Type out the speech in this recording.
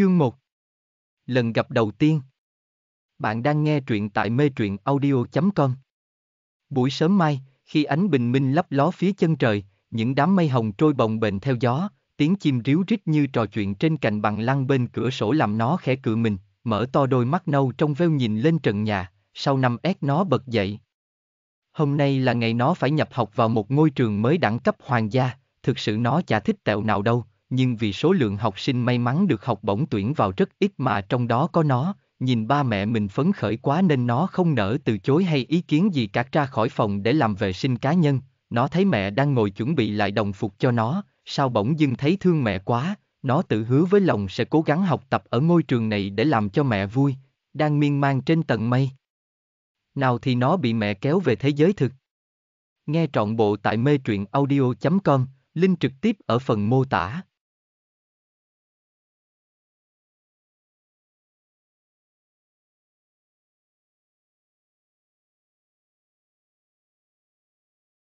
Chương 1 Lần gặp đầu tiên Bạn đang nghe truyện tại mê truyện audio.com Buổi sớm mai, khi ánh bình minh lấp ló phía chân trời, những đám mây hồng trôi bồng bềnh theo gió, tiếng chim ríu rít như trò chuyện trên cành bằng lăng bên cửa sổ làm nó khẽ cự mình, mở to đôi mắt nâu trong veo nhìn lên trần nhà, sau năm ép nó bật dậy. Hôm nay là ngày nó phải nhập học vào một ngôi trường mới đẳng cấp hoàng gia, thực sự nó chả thích tẹo nào đâu, nhưng vì số lượng học sinh may mắn được học bổng tuyển vào rất ít mà trong đó có nó, nhìn ba mẹ mình phấn khởi quá nên nó không nỡ từ chối hay ý kiến gì cả ra khỏi phòng để làm vệ sinh cá nhân, nó thấy mẹ đang ngồi chuẩn bị lại đồng phục cho nó, sao bỗng dưng thấy thương mẹ quá, nó tự hứa với lòng sẽ cố gắng học tập ở ngôi trường này để làm cho mẹ vui, đang miên man trên tầng mây. Nào thì nó bị mẹ kéo về thế giới thực. Nghe trọn bộ tại mê truyện audio.com, link trực tiếp ở phần mô tả.